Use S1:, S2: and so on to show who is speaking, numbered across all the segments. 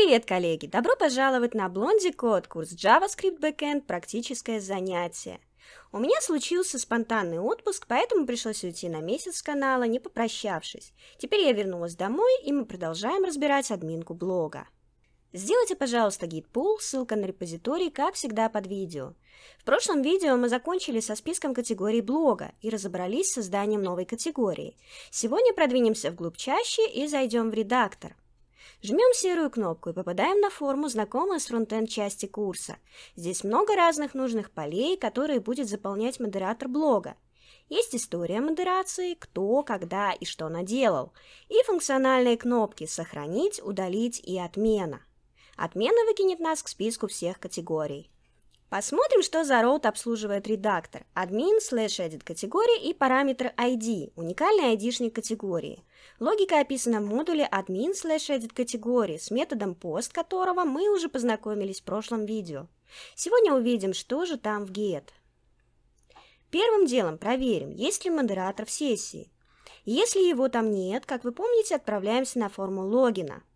S1: Привет, коллеги! Добро пожаловать на Блонди Код, курс JavaScript Backend, практическое занятие. У меня случился спонтанный отпуск, поэтому пришлось уйти на месяц с канала, не попрощавшись. Теперь я вернулась домой, и мы продолжаем разбирать админку блога. Сделайте, пожалуйста, гид-пул, ссылка на репозиторий, как всегда, под видео. В прошлом видео мы закончили со списком категорий блога и разобрались с созданием новой категории. Сегодня продвинемся вглубь чаще и зайдем в редактор – Жмем серую кнопку и попадаем на форму, знакомую с фронтенд-части курса. Здесь много разных нужных полей, которые будет заполнять модератор блога. Есть история модерации, кто, когда и что наделал. И функциональные кнопки «Сохранить», «Удалить» и «Отмена». Отмена выкинет нас к списку всех категорий. Посмотрим, что за роут обслуживает редактор. Админ, слэш edit категории и параметр ID, уникальный ID-шник категории. Логика описана в модуле admin slash edit категории, с методом post которого мы уже познакомились в прошлом видео. Сегодня увидим, что же там в get. Первым делом проверим, есть ли модератор в сессии. Если его там нет, как вы помните, отправляемся на форму логина –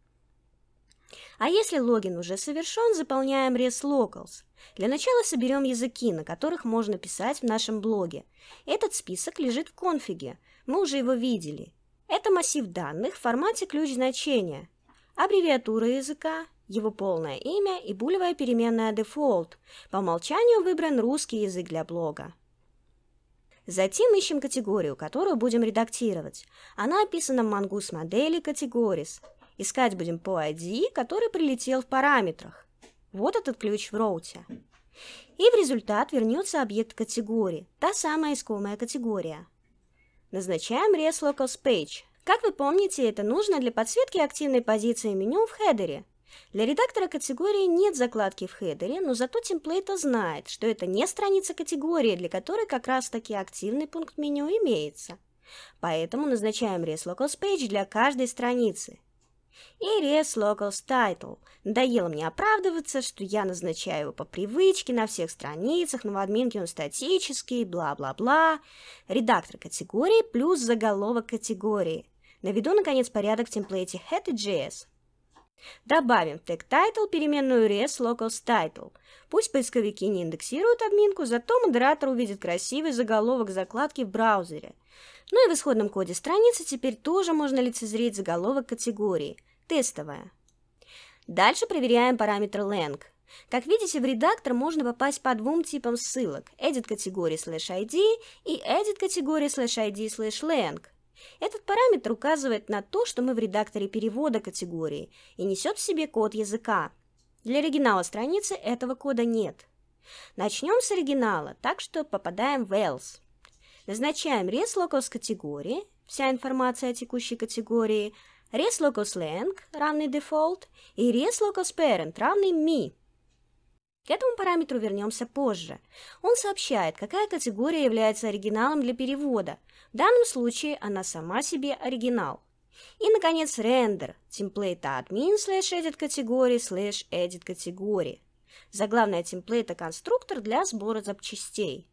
S1: а если логин уже совершен, заполняем reslocals. Для начала соберем языки, на которых можно писать в нашем блоге. Этот список лежит в конфиге, мы уже его видели. Это массив данных в формате ключ значения, аббревиатура языка, его полное имя и булевая переменная default. По умолчанию выбран русский язык для блога. Затем ищем категорию, которую будем редактировать. Она описана в Mongoose модели Categories. Искать будем по ID, который прилетел в параметрах. Вот этот ключ в роуте. И в результат вернется объект категории, та самая искомая категория. Назначаем resLocalsPage. Как вы помните, это нужно для подсветки активной позиции меню в хедере. Для редактора категории нет закладки в хедере, но зато темплейта знает, что это не страница категории, для которой как раз-таки активный пункт меню имеется. Поэтому назначаем resLocalsPage для каждой страницы – Ирес Locals Title. Надоело мне оправдываться, что я назначаю его по привычке на всех страницах, но в админке он статический, бла-бла-бла. Редактор категории плюс заголовок категории. Наведу, наконец, порядок в темплейте head.js. Добавим в тег title переменную res locals title. Пусть поисковики не индексируют админку, зато модератор увидит красивый заголовок закладки в браузере. Ну и в исходном коде страницы теперь тоже можно лицезреть заголовок категории «Тестовая». Дальше проверяем параметр length. Как видите, в редактор можно попасть по двум типам ссылок edit категории slash id и edit категории slash id slash length. Этот параметр указывает на то, что мы в редакторе перевода категории и несет в себе код языка. Для оригинала страницы этого кода нет. Начнем с оригинала, так что попадаем в else. Назначаем Res Locals категории, вся информация о текущей категории, Res Locals Lang, равный Default, и Res Locals Parent, равный Me. К этому параметру вернемся позже. Он сообщает, какая категория является оригиналом для перевода. В данном случае она сама себе оригинал. И, наконец, рендер темплейта admin slash edit категории slash edit категории. Заглавная темплейта конструктор для сбора запчастей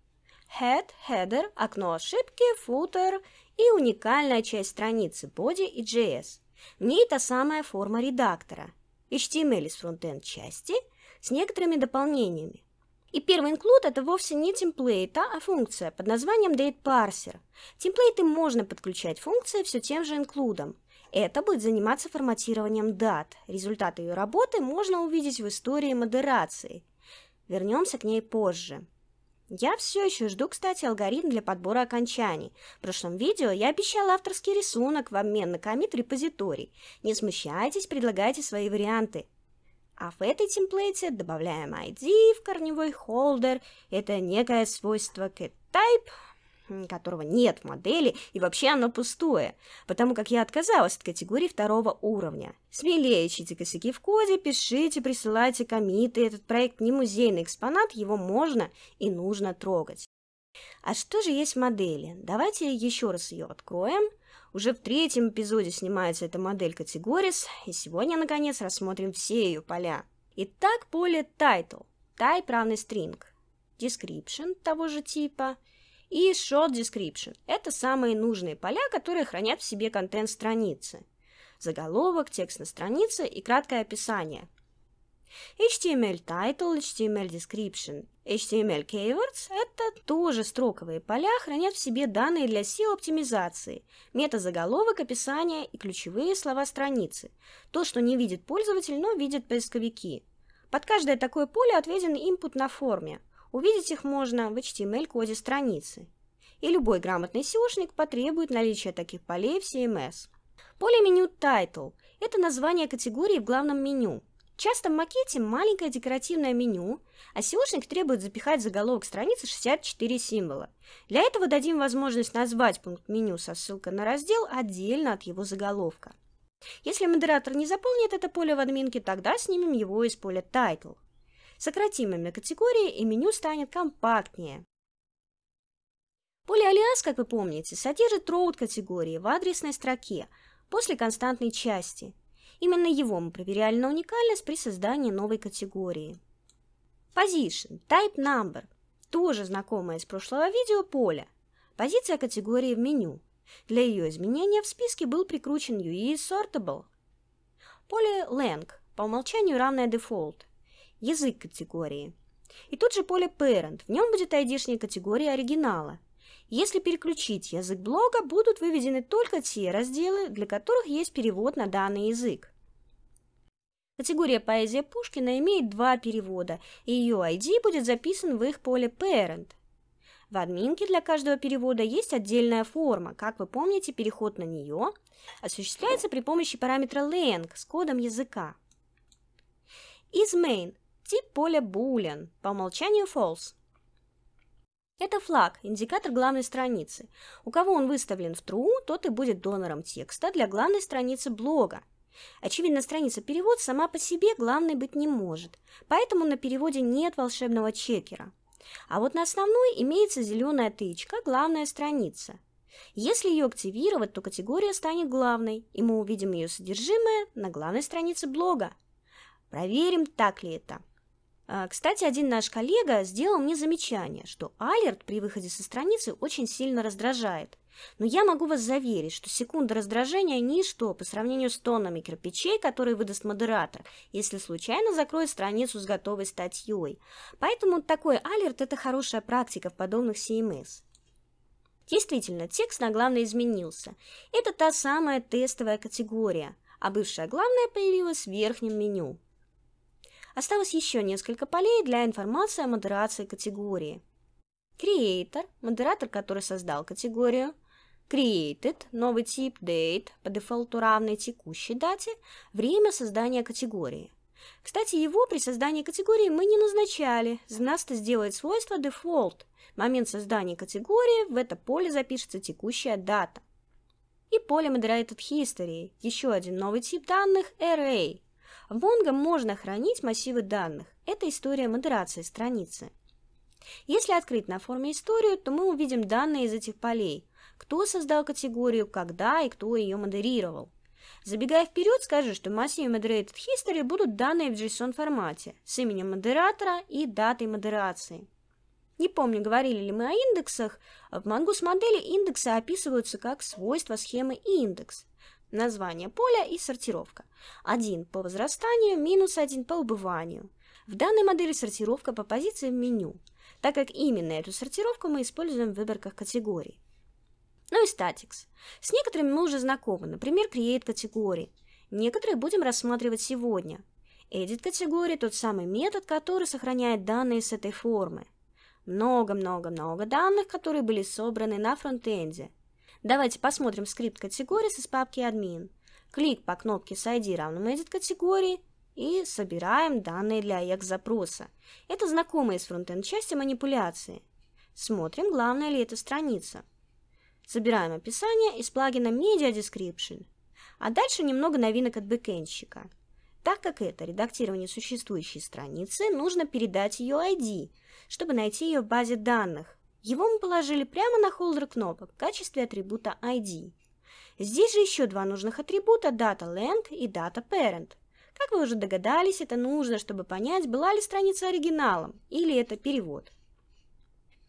S1: head, header, окно ошибки, footer и уникальная часть страницы body и JS. В ней та самая форма редактора. HTML из фронтенд части с некоторыми дополнениями. И первый include это вовсе не темплейта, а функция под названием dateParser. Темплейты можно подключать функции все тем же инклюдом. Это будет заниматься форматированием дат. Результаты ее работы можно увидеть в истории модерации. Вернемся к ней позже. Я все еще жду, кстати, алгоритм для подбора окончаний. В прошлом видео я обещала авторский рисунок в обмен на комит-репозиторий. Не смущайтесь, предлагайте свои варианты. А в этой темплейте добавляем ID в корневой холдер. Это некое свойство getType которого нет в модели, и вообще оно пустое, потому как я отказалась от категории второго уровня. Смелее ищите косяки в коде, пишите, присылайте комиты, этот проект не музейный экспонат, его можно и нужно трогать. А что же есть модели? Давайте еще раз ее откроем. Уже в третьем эпизоде снимается эта модель Categories, и сегодня, наконец, рассмотрим все ее поля. Итак, поле Title, Type равный String, Description того же типа – и Short Description. Это самые нужные поля, которые хранят в себе контент страницы. Заголовок, текст на странице и краткое описание. HTML Title, HTML Description, HTML Keywords – это тоже строковые поля, хранят в себе данные для SEO-оптимизации, метазаголовок, описание и ключевые слова страницы, то, что не видит пользователь, но видят поисковики. Под каждое такое поле отведен импут на форме – Увидеть их можно в HTML-коде страницы, и любой грамотный SEOшник потребует наличия таких полей в CMS. Поле меню Title – это название категории в главном меню. Часто в макете маленькое декоративное меню, а SEOшник требует запихать в заголовок страницы 64 символа. Для этого дадим возможность назвать пункт меню со ссылкой на раздел отдельно от его заголовка. Если модератор не заполнит это поле в админке, тогда снимем его из поля Title – Сократим имя категории, и меню станет компактнее. Поле «Алиас», как вы помните, содержит road категории в адресной строке после константной части. Именно его мы проверяли на уникальность при создании новой категории. Position, Type Number – тоже знакомое из прошлого видео поле. Позиция категории в меню. Для ее изменения в списке был прикручен UE Sortable. Поле length по умолчанию равное Default язык категории. И тут же поле parent, в нем будет id айдишняя категория оригинала. Если переключить язык блога, будут выведены только те разделы, для которых есть перевод на данный язык. Категория «Поэзия Пушкина» имеет два перевода, и ее ID будет записан в их поле parent. В админке для каждого перевода есть отдельная форма. Как вы помните, переход на нее осуществляется при помощи параметра lang с кодом языка. Из main Тип поля Boolean, по умолчанию false. Это флаг, индикатор главной страницы. У кого он выставлен в true, тот и будет донором текста для главной страницы блога. Очевидно, страница перевод сама по себе главной быть не может, поэтому на переводе нет волшебного чекера. А вот на основной имеется зеленая тычка «Главная страница». Если ее активировать, то категория станет главной, и мы увидим ее содержимое на главной странице блога. Проверим, так ли это. А, кстати, один наш коллега сделал мне замечание, что алерт при выходе со страницы очень сильно раздражает. Но я могу вас заверить, что секунда раздражения – ничто по сравнению с тоннами кирпичей, которые выдаст модератор, если случайно закроет страницу с готовой статьей. Поэтому такой алерт – это хорошая практика в подобных CMS. Эм Действительно, текст на главное изменился. Это та самая тестовая категория, а бывшая главная появилась в верхнем меню. Осталось еще несколько полей для информации о модерации категории. Creator – модератор, который создал категорию. Created – новый тип date, по дефолту равный текущей дате, время создания категории. Кстати, его при создании категории мы не назначали. За нас это сделает свойство default. Момент создания категории в это поле запишется текущая дата. И поле Moderated History – еще один новый тип данных – Array – в Mongo можно хранить массивы данных. Это история модерации страницы. Если открыть на форме историю, то мы увидим данные из этих полей. Кто создал категорию, когда и кто ее модерировал. Забегая вперед, скажу, что в массиве Moderated History будут данные в JSON-формате с именем модератора и датой модерации. Не помню, говорили ли мы о индексах. В Mongoose модели индексы описываются как свойства схемы индекс. Название поля и сортировка. 1 по возрастанию, минус 1 по убыванию. В данной модели сортировка по позиции в меню, так как именно эту сортировку мы используем в выборках категорий. Ну и статикс. С некоторыми мы уже знакомы, например, create категории. Некоторые будем рассматривать сегодня. Edit категории – тот самый метод, который сохраняет данные с этой формы. Много-много-много данных, которые были собраны на фронтенде – Давайте посмотрим скрипт категории из папки админ. Клик по кнопке с ID равным edit категории и собираем данные для EX-запроса. Это знакомые из фронтенд части манипуляции. Смотрим, главная ли эта страница. Собираем описание из плагина Media Description. А дальше немного новинок от бэкэндщика. Так как это редактирование существующей страницы, нужно передать ее ID, чтобы найти ее в базе данных. Его мы положили прямо на холдер кнопок в качестве атрибута ID. Здесь же еще два нужных атрибута data и data_parent. Как вы уже догадались, это нужно, чтобы понять, была ли страница оригиналом или это перевод.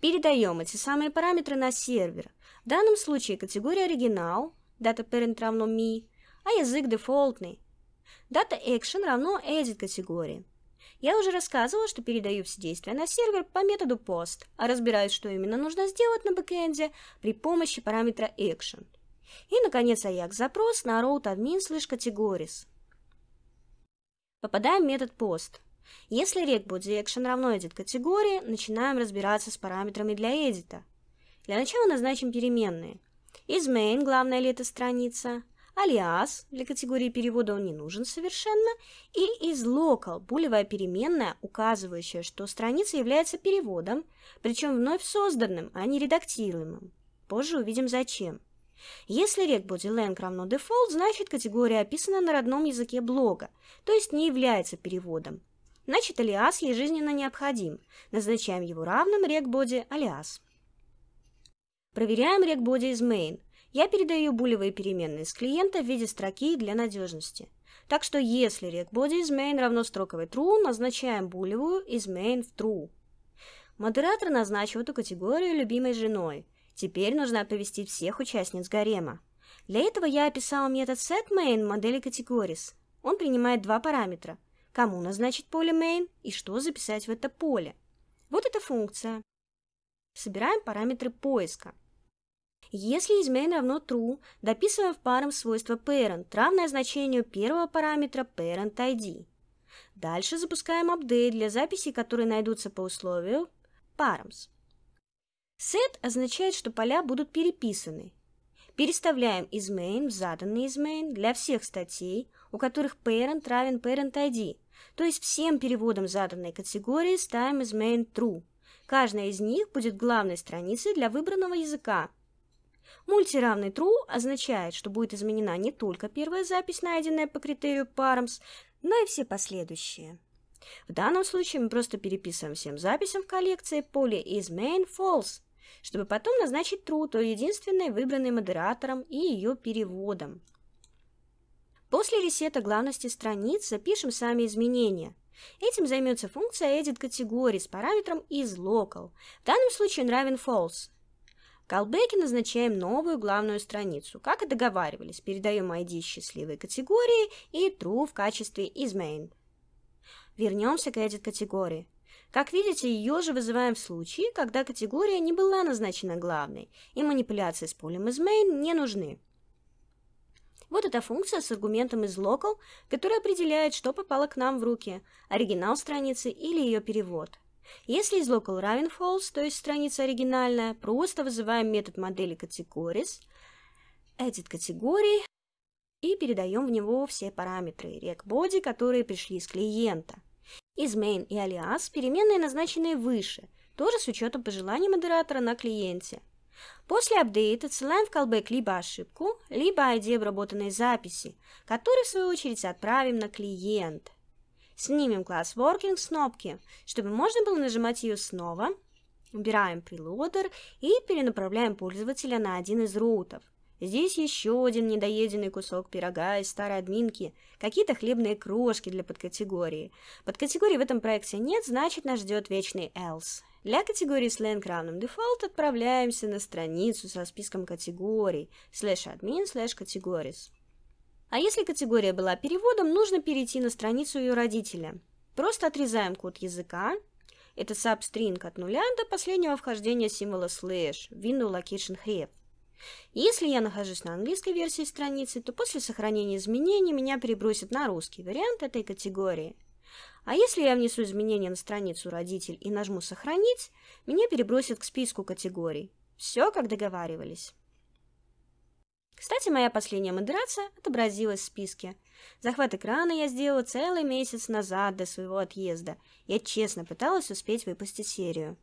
S1: Передаем эти самые параметры на сервер. В данном случае категория оригинал, data_parent равно me, а язык дефолтный. data_action равно edit категории. Я уже рассказывала, что передаю все действия на сервер по методу POST, а разбираюсь, что именно нужно сделать на бэкэнде при помощи параметра action. И, наконец, AJAX-запрос на root admin слэш categories. Попадаем в метод POST. Если reg равно edit категории, начинаем разбираться с параметрами для edit. Для начала назначим переменные. Из main, главная ли это страница, Алиас для категории перевода он не нужен совершенно, и из local – булевая переменная, указывающая, что страница является переводом, причем вновь созданным, а не редактируемым. Позже увидим зачем. Если rec.bodylang равно default, значит категория описана на родном языке блога, то есть не является переводом. Значит, алиас ей жизненно необходим. Назначаем его равным rec.body alias. Проверяем rec.body из main – я передаю булевые переменные с клиента в виде строки для надежности. Так что если readBody is main равно строковой true, назначаем булевую is main в true. Модератор назначил эту категорию любимой женой. Теперь нужно привести всех участниц гарема. Для этого я описала метод setMain модели categories. Он принимает два параметра – кому назначить поле main и что записать в это поле. Вот эта функция. Собираем параметры поиска. Если измен равно true, дописываем в парам свойство parent, равное значению первого параметра parent id. Дальше запускаем апдейт для записей, которые найдутся по условию params. Set означает, что поля будут переписаны. Переставляем из main в заданный из main для всех статей, у которых parent равен parent id, то есть всем переводам заданной категории ставим из main true. Каждая из них будет главной страницей для выбранного языка, Мультиравный true означает, что будет изменена не только первая запись, найденная по критерию params, но и все последующие. В данном случае мы просто переписываем всем записям в коллекции поле is main false, чтобы потом назначить true, то единственной выбранной модератором и ее переводом. После ресета главности страниц запишем сами изменения. Этим займется функция edit категории с параметром isLocal. В данном случае он равен false колбеке назначаем новую главную страницу. Как и договаривались, передаем ID счастливой категории и true в качестве is main. Вернемся к edit категории. Как видите, ее же вызываем в случае, когда категория не была назначена главной, и манипуляции с полем из main не нужны. Вот эта функция с аргументом из local, которая определяет, что попало к нам в руки, оригинал страницы или ее перевод. Если из local равен false, то есть страница оригинальная, просто вызываем метод модели categories, edit категории и передаем в него все параметры RecBody, которые пришли из клиента. Из main и alias переменные назначенные выше, тоже с учетом пожеланий модератора на клиенте. После апдейта отсылаем в callback либо ошибку, либо ID обработанной записи, которую в свою очередь отправим на клиент – Снимем класс Working с кнопки, чтобы можно было нажимать ее снова. Убираем прелодер и перенаправляем пользователя на один из роутов. Здесь еще один недоеденный кусок пирога из старой админки, какие-то хлебные крошки для подкатегории. Подкатегории в этом проекте нет, значит нас ждет вечный else. Для категории сленг равным дефолт отправляемся на страницу со списком категорий slash admin slash categories. А если категория была переводом, нужно перейти на страницу ее родителя. Просто отрезаем код языка. Это substring от нуля до последнего вхождения символа slash window location href. Если я нахожусь на английской версии страницы, то после сохранения изменений меня перебросят на русский вариант этой категории. А если я внесу изменения на страницу «Родитель» и нажму «Сохранить», меня перебросят к списку категорий. Все, как договаривались. Кстати, моя последняя модерация отобразилась в списке. Захват экрана я сделала целый месяц назад до своего отъезда. Я честно пыталась успеть выпустить серию.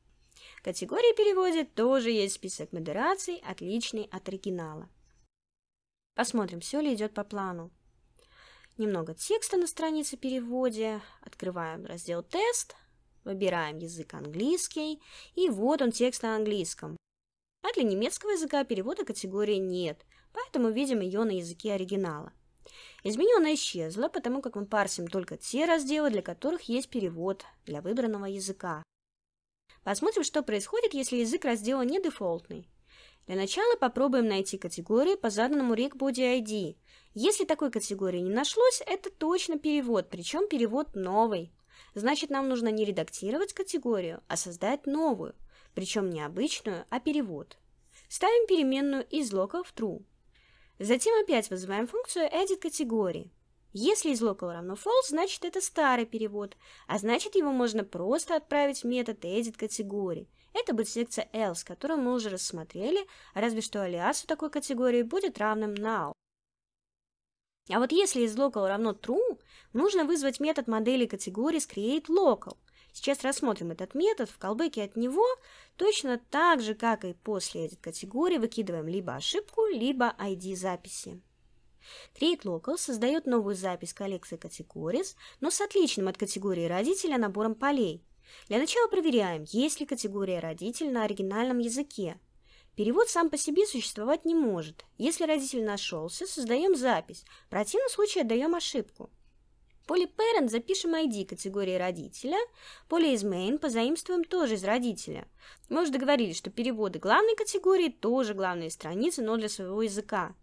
S1: В категории переводе тоже есть список модераций, отличный от оригинала. Посмотрим, все ли идет по плану. Немного текста на странице переводе. Открываем раздел «Тест», выбираем язык английский, и вот он текст на английском. А для немецкого языка перевода категории нет поэтому видим ее на языке оригинала. Измененная исчезла, потому как мы парсим только те разделы, для которых есть перевод для выбранного языка. Посмотрим, что происходит, если язык раздела не дефолтный. Для начала попробуем найти категории по заданному RegBody ID. Если такой категории не нашлось, это точно перевод, причем перевод новый. Значит, нам нужно не редактировать категорию, а создать новую, причем не обычную, а перевод. Ставим переменную из лока в true. Затем опять вызываем функцию edit категории. Если из local равно false, значит это старый перевод, а значит его можно просто отправить в метод edit категории. Это будет секция else, которую мы уже рассмотрели, разве что алиас в такой категории будет равным now. А вот если из local равно true, нужно вызвать метод модели категории с createLocal. Сейчас рассмотрим этот метод. В колбеке от него точно так же, как и после этой категории, выкидываем либо ошибку, либо ID записи. createLocal создает новую запись коллекции категорис, но с отличным от категории родителя набором полей. Для начала проверяем, есть ли категория родитель на оригинальном языке. Перевод сам по себе существовать не может. Если родитель нашелся, создаем запись. В противном случае отдаем ошибку. Поле parent запишем ID категории родителя, поле из main позаимствуем тоже из родителя. Мы уже договорились, что переводы главной категории тоже главные страницы, но для своего языка.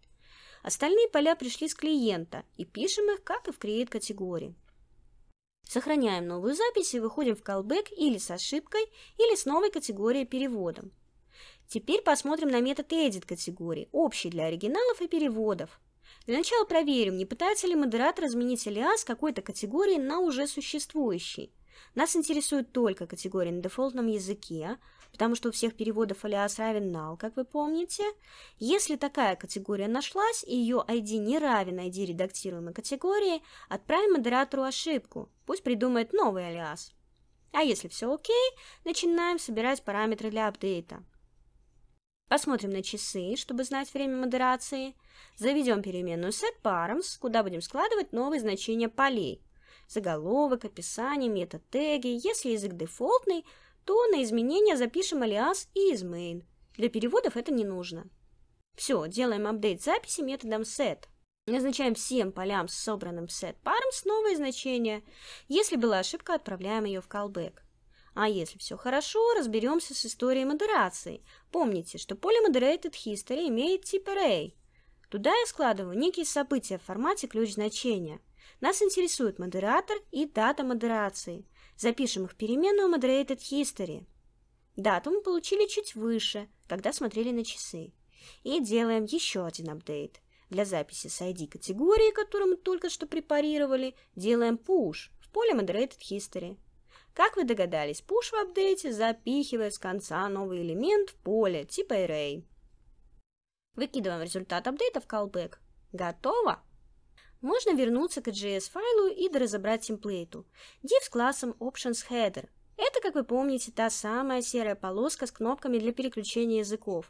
S1: Остальные поля пришли с клиента и пишем их, как и в create категории. Сохраняем новую запись и выходим в callback или с ошибкой, или с новой категорией переводом. Теперь посмотрим на метод edit категории, общий для оригиналов и переводов. Для начала проверим, не пытается ли модератор изменить алиас какой-то категории на уже существующий. Нас интересует только категория на дефолтном языке, потому что у всех переводов алиас равен null, как вы помните. Если такая категория нашлась, и ее ID не равен ID редактируемой категории, отправим модератору ошибку, пусть придумает новый алиас. А если все окей, начинаем собирать параметры для апдейта. Посмотрим на часы, чтобы знать время модерации. Заведем переменную setParams, куда будем складывать новые значения полей. Заголовок, описание, метатеги. Если язык дефолтный, то на изменения запишем alias и из main. Для переводов это не нужно. Все, делаем апдейт записи методом set. Назначаем всем полям с собранным setParams новые значения. Если была ошибка, отправляем ее в callback. А если все хорошо, разберемся с историей модерации. Помните, что поле Moderated History имеет тип Array. Туда я складываю некие события в формате ключ значения. Нас интересует модератор и дата модерации. Запишем их переменную Moderated History. Дату мы получили чуть выше, когда смотрели на часы. И делаем еще один апдейт. Для записи с ID категории, которую мы только что препарировали, делаем push в поле Moderated History. Как вы догадались, push в апдейте запихивает с конца новый элемент в поле типа array. Выкидываем результат апдейта в callback. Готово! Можно вернуться к JS файлу и доразобрать темплейту. Div с классом options header. Это, как вы помните, та самая серая полоска с кнопками для переключения языков.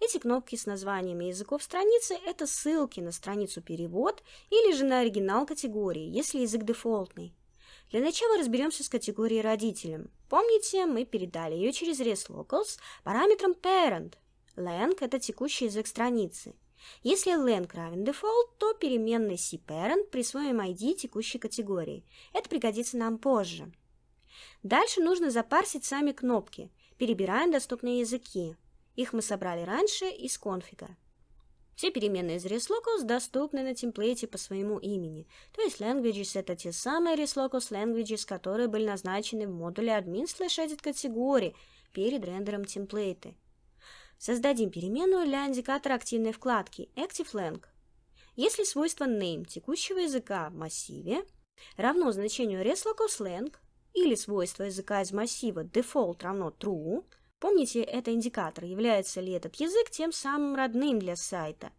S1: Эти кнопки с названиями языков страницы – это ссылки на страницу перевод или же на оригинал категории, если язык дефолтный. Для начала разберемся с категорией родителям. Помните, мы передали ее через resLocals параметром parent. Lang – это текущий язык страницы. Если lang равен default, то переменной cParent присвоим ID текущей категории. Это пригодится нам позже. Дальше нужно запарсить сами кнопки. Перебираем доступные языки. Их мы собрали раньше из конфига. Все переменные из reslocals доступны на темплейте по своему имени, то есть languages — это те самые reslocals languages, которые были назначены в модуле admin slash edit категории перед рендером темплейта. Создадим переменную для индикатора активной вкладки ActiveLang. Если свойство name текущего языка в массиве равно значению reslocals или свойство языка из массива default равно true — Помните, это индикатор, является ли этот язык тем самым родным для сайта.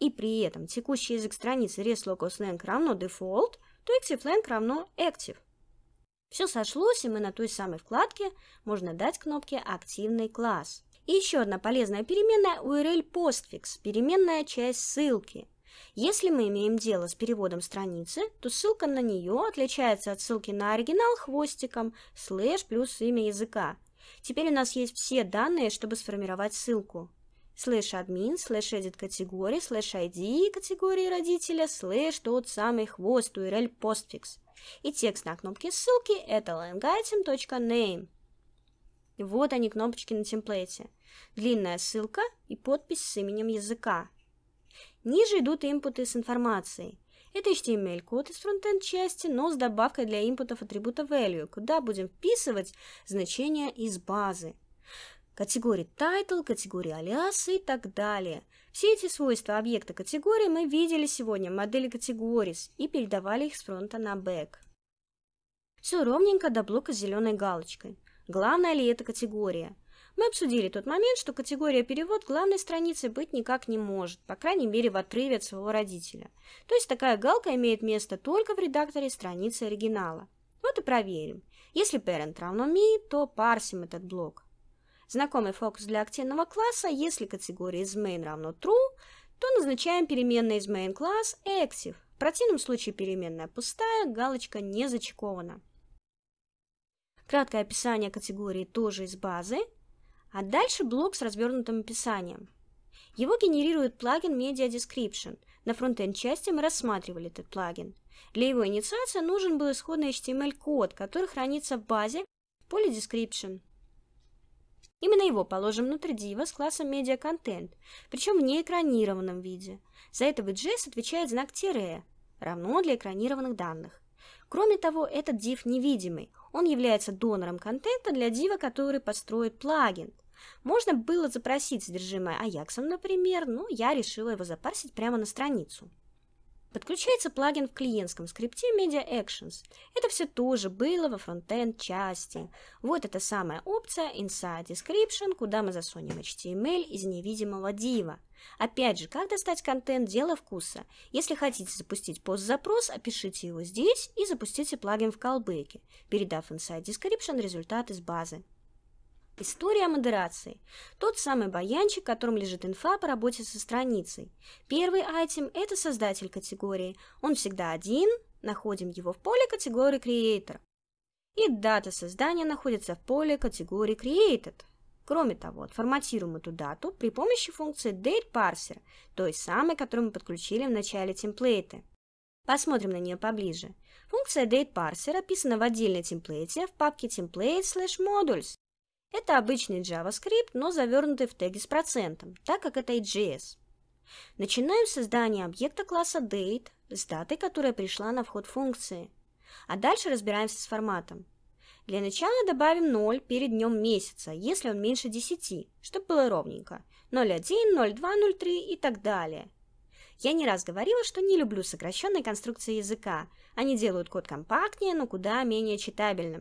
S1: И при этом текущий язык страницы ResLocalSlang равно default, то ActiveLang равно active. Все сошлось, и мы на той самой вкладке можно дать кнопке «Активный класс». И еще одна полезная переменная URL postfix, переменная часть ссылки. Если мы имеем дело с переводом страницы, то ссылка на нее отличается от ссылки на оригинал хвостиком слэш плюс имя языка – Теперь у нас есть все данные, чтобы сформировать ссылку. Слэш админ, слэш edit категории, слэш ID категории родителя, слэш тот самый хвост, URL постфикс. И текст на кнопке ссылки это langitem.name. Вот они кнопочки на темплейте. Длинная ссылка и подпись с именем языка. Ниже идут импуты с информацией. Это HTML-код из фронтенд-части, но с добавкой для импутов атрибута value, куда будем вписывать значения из базы. Категории title, категории alias и так далее. Все эти свойства объекта категории мы видели сегодня в модели categories и передавали их с фронта на бэк. Все ровненько до блока с зеленой галочкой. Главная ли это категория? Мы обсудили тот момент, что категория перевод главной страницы быть никак не может, по крайней мере в отрыве от своего родителя. То есть такая галка имеет место только в редакторе страницы оригинала. Вот и проверим. Если parent равно me, то парсим этот блок. Знакомый фокус для активного класса, если категория из main равно true, то назначаем переменная из main класс active. В противном случае переменная пустая, галочка не зачекована. Краткое описание категории тоже из базы. А дальше блок с развернутым описанием. Его генерирует плагин Media Description. На фронтенд-части мы рассматривали этот плагин. Для его инициации нужен был исходный HTML-код, который хранится в базе в поле Description. Именно его положим внутрь дива с классом Media Content, причем в неэкранированном виде. За это VJS отвечает знак тире, равно для экранированных данных. Кроме того, этот div невидимый, он является донором контента для дива, который построит плагин. Можно было запросить содержимое Аяксом, например, но я решила его запарсить прямо на страницу. Подключается плагин в клиентском скрипте Media Actions. Это все тоже было во фронтенд части. Вот эта самая опция Inside Description, куда мы засунем HTML из невидимого дива. Опять же, как достать контент – дело вкуса. Если хотите запустить пост-запрос, опишите его здесь и запустите плагин в колбеке, передав Inside Description результат из базы. История модерации. Тот самый баянчик, которым лежит инфа по работе со страницей. Первый айтем – это создатель категории. Он всегда один, находим его в поле категории Creator. И дата создания находится в поле категории Created. Кроме того, отформатируем эту дату при помощи функции DateParser, той самой, которую мы подключили в начале темплейта. Посмотрим на нее поближе. Функция DateParser описана в отдельной темплейте в папке template modules. Это обычный JavaScript, но завернутый в теги с процентом, так как это и JS. Начинаем создание объекта класса date с датой, которая пришла на вход функции. А дальше разбираемся с форматом. Для начала добавим 0 перед днем месяца, если он меньше 10, чтобы было ровненько. 01, 02, 03 и так далее. Я не раз говорила, что не люблю сокращенные конструкции языка. Они делают код компактнее, но куда менее читабельным.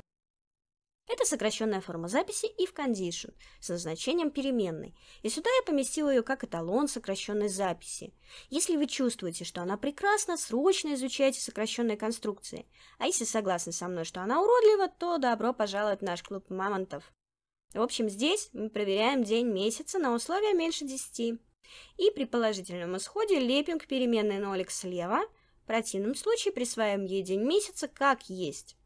S1: Это сокращенная форма записи if condition с назначением переменной. И сюда я поместила ее как эталон сокращенной записи. Если вы чувствуете, что она прекрасна, срочно изучайте сокращенные конструкции. А если согласны со мной, что она уродлива, то добро пожаловать в наш клуб мамонтов. В общем, здесь мы проверяем день месяца на условия меньше 10. И при положительном исходе лепим к переменной нолик слева, в противном случае присваиваем ей день месяца как есть.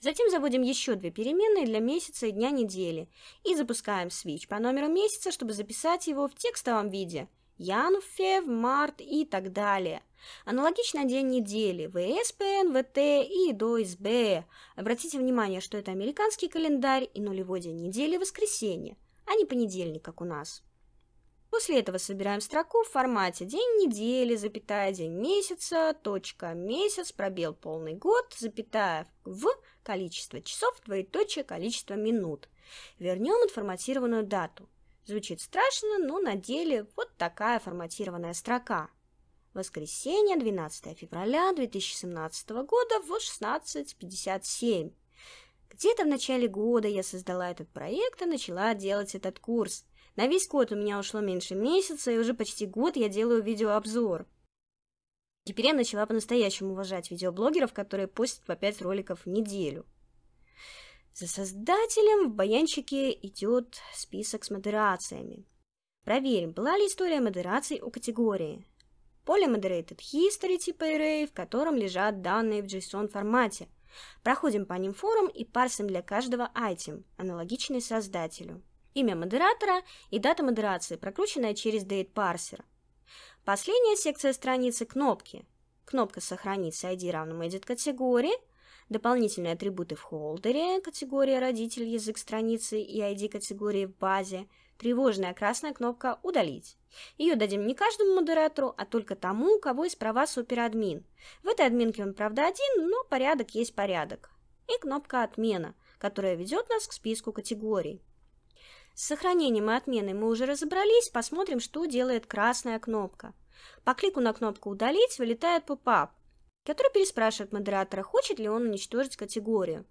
S1: Затем заводим еще две переменные для месяца и дня недели и запускаем switch по номеру месяца, чтобы записать его в текстовом виде. Ян, Фев, Март и так далее. Аналогично день недели ВСПН, ВТ и ДОСБ. Обратите внимание, что это американский календарь и нулевой день недели воскресенье, а не понедельник, как у нас. После этого собираем строку в формате день недели, запятая день месяца, точка месяц, пробел полный год, запятая в количество часов, двоеточие количество минут. Вернем отформатированную дату. Звучит страшно, но на деле вот такая форматированная строка. Воскресенье, 12 февраля 2017 года в 16.57. Где-то в начале года я создала этот проект и начала делать этот курс. На весь год у меня ушло меньше месяца, и уже почти год я делаю видеообзор. Теперь я начала по-настоящему уважать видеоблогеров, которые постят по 5 роликов в неделю. За создателем в баянчике идет список с модерациями. Проверим, была ли история модераций у категории. Поле Moderated History типа Array, в котором лежат данные в JSON формате. Проходим по ним форум и парсим для каждого item, аналогичный создателю имя модератора и дата модерации, прокрученная через DateParser. Последняя секция страницы – кнопки. Кнопка «Сохранить с ID равным edit категории», дополнительные атрибуты в холдере, категория «Родитель», язык страницы и ID категории в базе, тревожная красная кнопка «Удалить». Ее дадим не каждому модератору, а только тому, у кого есть права суперадмин. В этой админке он, правда, один, но порядок есть порядок. И кнопка «Отмена», которая ведет нас к списку категорий. С сохранением и отменой мы уже разобрались, посмотрим, что делает красная кнопка. По клику на кнопку «Удалить» вылетает поп-ап, который переспрашивает модератора, хочет ли он уничтожить категорию.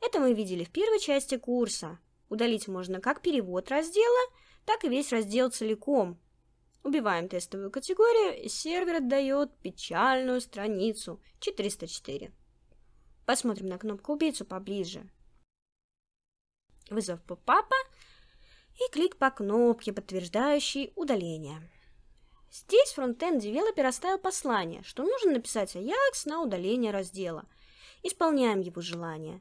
S1: Это мы видели в первой части курса. Удалить можно как перевод раздела, так и весь раздел целиком. Убиваем тестовую категорию, и сервер отдает печальную страницу 404. Посмотрим на кнопку «Убийцу» поближе. Вызов поп-апа – и клик по кнопке, подтверждающей удаление. Здесь фронтенд-девелопер оставил послание, что нужно написать Ajax на удаление раздела. Исполняем его желание.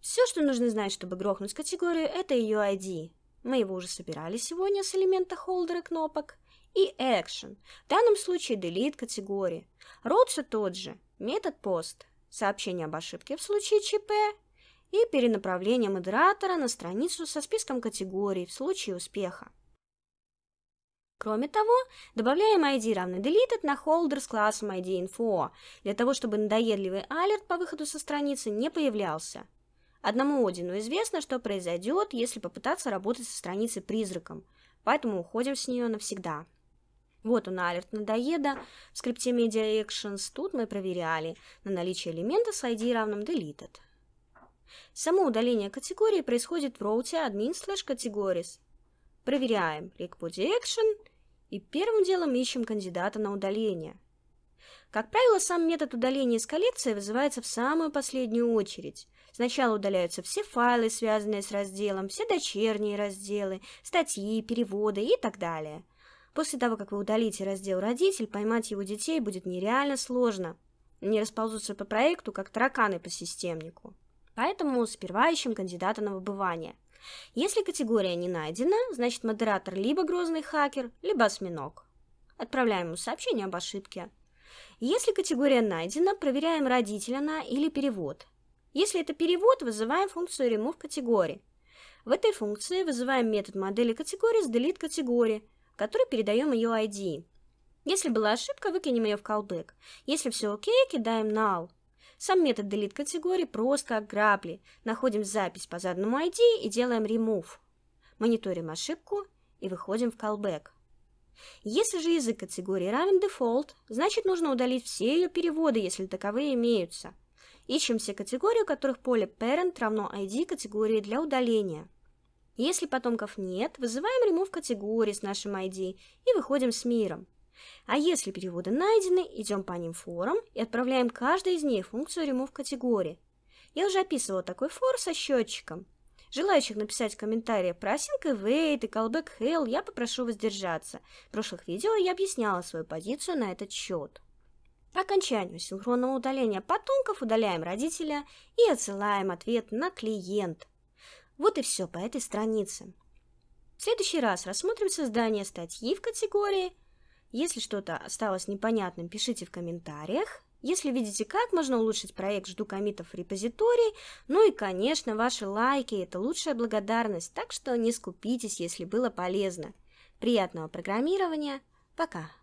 S1: Все, что нужно знать, чтобы грохнуть категорию, это ее ID. Мы его уже собирали сегодня с элемента холдера кнопок. И action, в данном случае delete категории. Road все тот же, метод post, сообщение об ошибке в случае ЧП и перенаправление модератора на страницу со списком категорий в случае успеха. Кроме того, добавляем ID равный deleted на холдер с классом IDInfo для того, чтобы надоедливый алерт по выходу со страницы не появлялся. Одному Одину известно, что произойдет, если попытаться работать со страницей призраком, поэтому уходим с нее навсегда. Вот он, алерт надоеда. В скрипте Media Actions тут мы проверяли на наличие элемента с ID равным deleted. Само удаление категории происходит в роуте admin slash categories. Проверяем reqd action и первым делом ищем кандидата на удаление. Как правило, сам метод удаления из коллекции вызывается в самую последнюю очередь. Сначала удаляются все файлы, связанные с разделом, все дочерние разделы, статьи, переводы и так далее. После того, как вы удалите раздел «Родитель», поймать его детей будет нереально сложно. Они расползутся по проекту, как тараканы по системнику поэтому сперва ищем кандидата на выбывание. Если категория не найдена, значит модератор либо грозный хакер, либо осьминог. Отправляем ему сообщение об ошибке. Если категория найдена, проверяем, родителя на или перевод. Если это перевод, вызываем функцию remove категории. В этой функции вызываем метод модели категории с delete категории, который передаем ее ID. Если была ошибка, выкинем ее в callback. Если все окей, кидаем null. Сам метод delete категории прост как грабли. Находим запись по заданному ID и делаем remove. Мониторим ошибку и выходим в callback. Если же язык категории равен default, значит нужно удалить все ее переводы, если таковые имеются. Ищем все категории, у которых поле parent равно ID категории для удаления. Если потомков нет, вызываем remove категории с нашим ID и выходим с миром. А если переводы найдены, идем по ним форам и отправляем каждой из них функцию remove категории. Я уже описывала такой фор со счетчиком. Желающих написать комментарии про Async Await и Callback Hell я попрошу воздержаться. В прошлых видео я объясняла свою позицию на этот счет. По окончанию синхронного удаления потомков удаляем родителя и отсылаем ответ на клиент. Вот и все по этой странице. В следующий раз рассмотрим создание статьи в категории – если что-то осталось непонятным, пишите в комментариях. Если видите, как можно улучшить проект «Жду комитов в репозитории», ну и, конечно, ваши лайки – это лучшая благодарность, так что не скупитесь, если было полезно. Приятного программирования, пока!